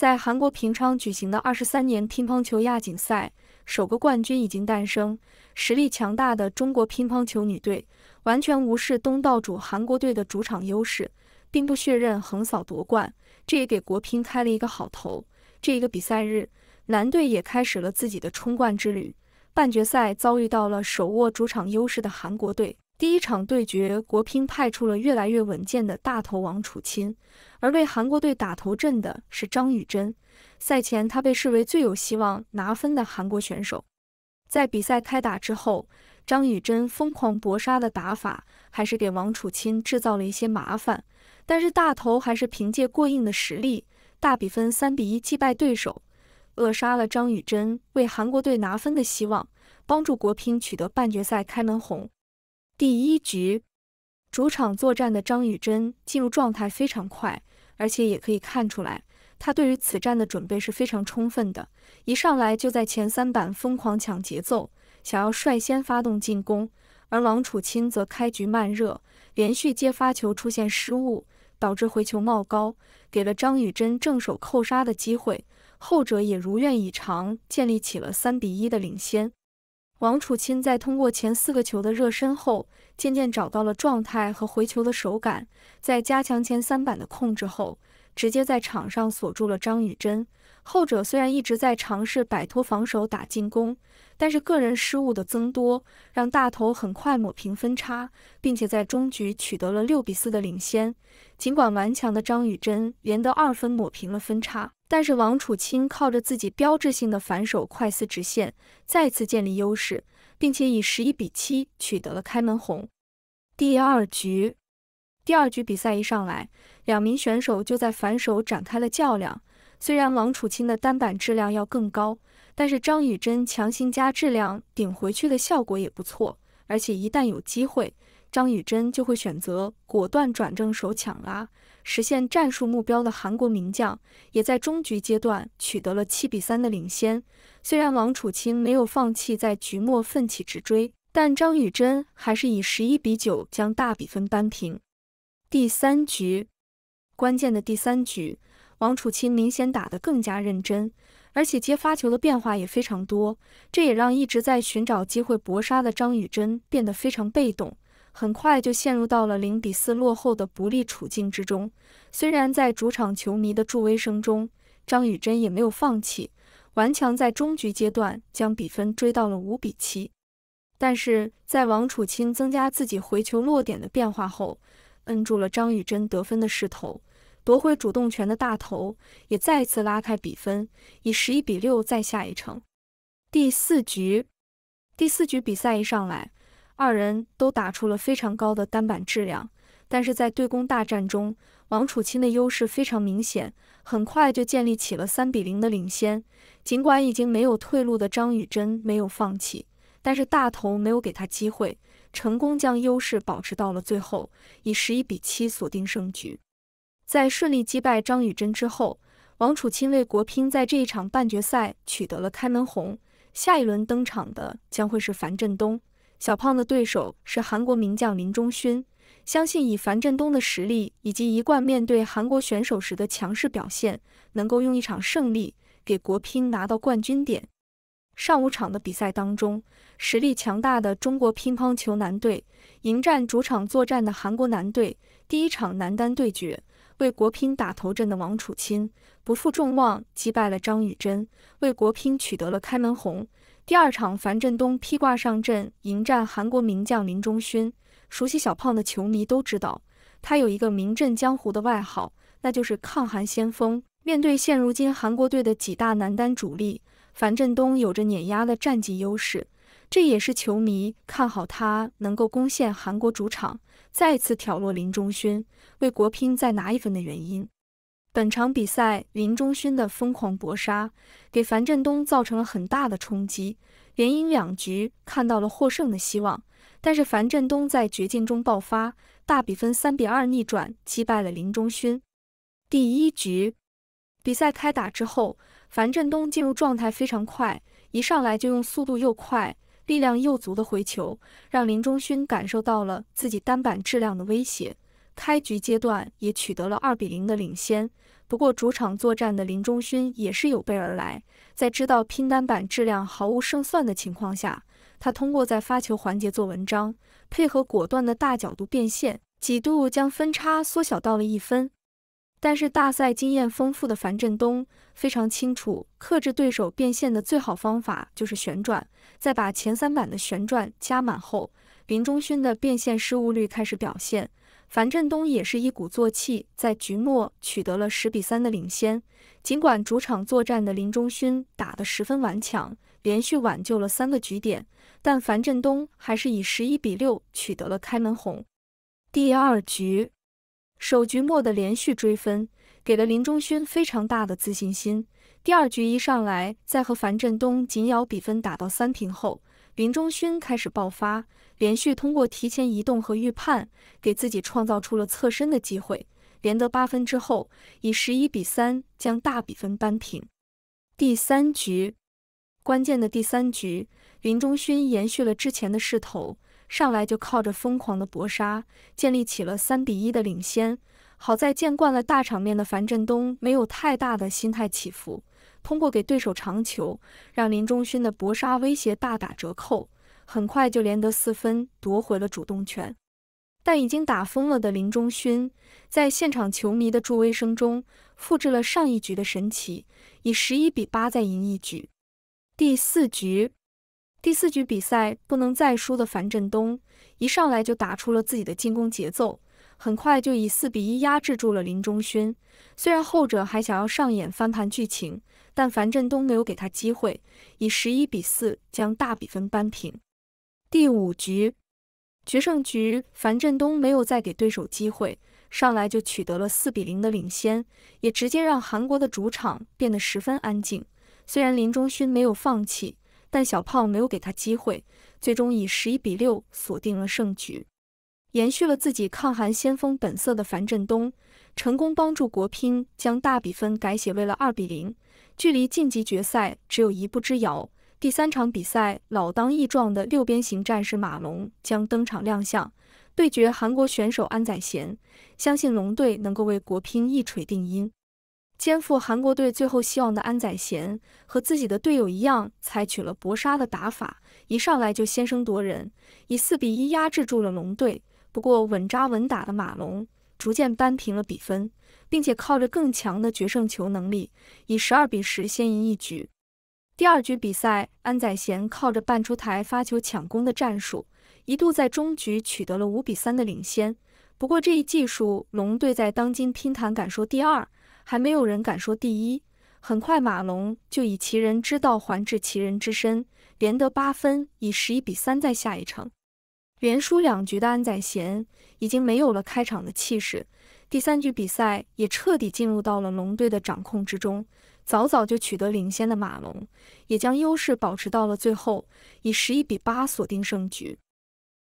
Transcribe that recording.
在韩国平昌举行的二十三年乒乓球亚锦赛，首个冠军已经诞生。实力强大的中国乒乓球女队，完全无视东道主韩国队的主场优势，并不血刃横扫夺冠，这也给国乒开了一个好头。这一个比赛日，男队也开始了自己的冲冠之旅，半决赛遭遇到了手握主场优势的韩国队。第一场对决，国乒派出了越来越稳健的大头王楚钦，而为韩国队打头阵的是张雨珍。赛前，他被视为最有希望拿分的韩国选手。在比赛开打之后，张雨珍疯狂搏杀的打法还是给王楚钦制造了一些麻烦，但是大头还是凭借过硬的实力，大比分三比一击败对手，扼杀了张雨珍为韩国队拿分的希望，帮助国乒取得半决赛开门红。第一局，主场作战的张宇珍进入状态非常快，而且也可以看出来，她对于此战的准备是非常充分的。一上来就在前三板疯狂抢节奏，想要率先发动进攻。而王楚钦则开局慢热，连续接发球出现失误，导致回球冒高，给了张宇珍正手扣杀的机会。后者也如愿以偿，建立起了三比一的领先。王楚钦在通过前四个球的热身后，渐渐找到了状态和回球的手感。在加强前三板的控制后，直接在场上锁住了张宇珍。后者虽然一直在尝试摆脱防守打进攻，但是个人失误的增多让大头很快抹平分差，并且在中局取得了六比四的领先。尽管顽强的张宇珍连得二分抹平了分差。但是王楚钦靠着自己标志性的反手快撕直线，再次建立优势，并且以十一比七取得了开门红。第二局，第二局比赛一上来，两名选手就在反手展开了较量。虽然王楚钦的单板质量要更高，但是张宇珍强行加质量顶回去的效果也不错。而且一旦有机会，张宇珍就会选择果断转正手抢拉，实现战术目标的韩国名将也在中局阶段取得了七比三的领先。虽然王楚钦没有放弃在局末奋起直追，但张宇珍还是以十一比九将大比分扳平。第三局，关键的第三局，王楚钦明显打得更加认真。而且接发球的变化也非常多，这也让一直在寻找机会搏杀的张宇珍变得非常被动，很快就陷入到了零比四落后的不利处境之中。虽然在主场球迷的助威声中，张宇珍也没有放弃，顽强在中局阶段将比分追到了五比七，但是在王楚钦增加自己回球落点的变化后，摁住了张宇珍得分的势头。夺回主动权的大头也再次拉开比分，以十一比六再下一城。第四局，第四局比赛一上来，二人都打出了非常高的单板质量，但是在对攻大战中，王楚钦的优势非常明显，很快就建立起了三比零的领先。尽管已经没有退路的张宇珍没有放弃，但是大头没有给他机会，成功将优势保持到了最后，以十一比七锁定胜局。在顺利击败张宇珍之后，王楚钦为国乒在这一场半决赛取得了开门红。下一轮登场的将会是樊振东，小胖的对手是韩国名将林钟勋。相信以樊振东的实力以及一贯面对韩国选手时的强势表现，能够用一场胜利给国乒拿到冠军点。上午场的比赛当中，实力强大的中国乒乓球男队迎战主场作战的韩国男队，第一场男单对决。为国乒打头阵的王楚钦不负众望，击败了张宇珍，为国乒取得了开门红。第二场，樊振东披挂上阵，迎战韩国名将林钟勋。熟悉小胖的球迷都知道，他有一个名震江湖的外号，那就是“抗韩先锋”。面对现如今韩国队的几大男单主力，樊振东有着碾压的战绩优势，这也是球迷看好他能够攻陷韩国主场。再次挑落林钟勋，为国乒再拿一分的原因。本场比赛林钟勋的疯狂搏杀，给樊振东造成了很大的冲击，连赢两局，看到了获胜的希望。但是樊振东在绝境中爆发，大比分三比二逆转击败了林钟勋。第一局比赛开打之后，樊振东进入状态非常快，一上来就用速度又快。力量又足的回球，让林钟勋感受到了自己单板质量的威胁，开局阶段也取得了二比零的领先。不过主场作战的林钟勋也是有备而来，在知道拼单板质量毫无胜算的情况下，他通过在发球环节做文章，配合果断的大角度变线，几度将分差缩小到了一分。但是，大赛经验丰富的樊振东非常清楚，克制对手变线的最好方法就是旋转。在把前三板的旋转加满后，林钟勋的变线失误率开始表现。樊振东也是一鼓作气，在局末取得了十比三的领先。尽管主场作战的林钟勋打得十分顽强，连续挽救了三个局点，但樊振东还是以十一比六取得了开门红。第二局。首局末的连续追分，给了林中勋非常大的自信心。第二局一上来，在和樊振东紧咬比分打到三平后，林中勋开始爆发，连续通过提前移动和预判，给自己创造出了侧身的机会，连得八分之后，以十一比三将大比分扳平。第三局，关键的第三局，林中勋延续了之前的势头。上来就靠着疯狂的搏杀，建立起了三比一的领先。好在见惯了大场面的樊振东没有太大的心态起伏，通过给对手长球，让林中勋的搏杀威胁大打折扣，很快就连得四分，夺回了主动权。但已经打疯了的林中勋，在现场球迷的助威声中，复制了上一局的神奇，以十一比八再赢一局。第四局。第四局比赛不能再输的樊振东，一上来就打出了自己的进攻节奏，很快就以四比一压制住了林钟勋。虽然后者还想要上演翻盘剧情，但樊振东没有给他机会，以十一比四将大比分扳平。第五局决胜局，樊振东没有再给对手机会，上来就取得了四比零的领先，也直接让韩国的主场变得十分安静。虽然林钟勋没有放弃。但小胖没有给他机会，最终以十一比六锁定了胜局，延续了自己抗韩先锋本色的樊振东，成功帮助国乒将大比分改写为了二比零，距离晋级决赛只有一步之遥。第三场比赛，老当益壮的六边形战士马龙将登场亮相，对决韩国选手安宰贤，相信龙队能够为国乒一锤定音。肩负韩国队最后希望的安宰贤和自己的队友一样，采取了搏杀的打法，一上来就先声夺人，以四比一压制住了龙队。不过稳扎稳打的马龙逐渐扳平了比分，并且靠着更强的决胜球能力，以十二比十先赢一局。第二局比赛，安宰贤靠着半出台发球抢攻的战术，一度在中局取得了五比三的领先。不过这一技术，龙队在当今乒坛敢说第二。还没有人敢说第一。很快，马龙就以其人之道还治其人之身，连得八分，以十一比三再下一城。连输两局的安宰贤已经没有了开场的气势，第三局比赛也彻底进入到了龙队的掌控之中。早早就取得领先的马龙也将优势保持到了最后，以十一比八锁定胜局。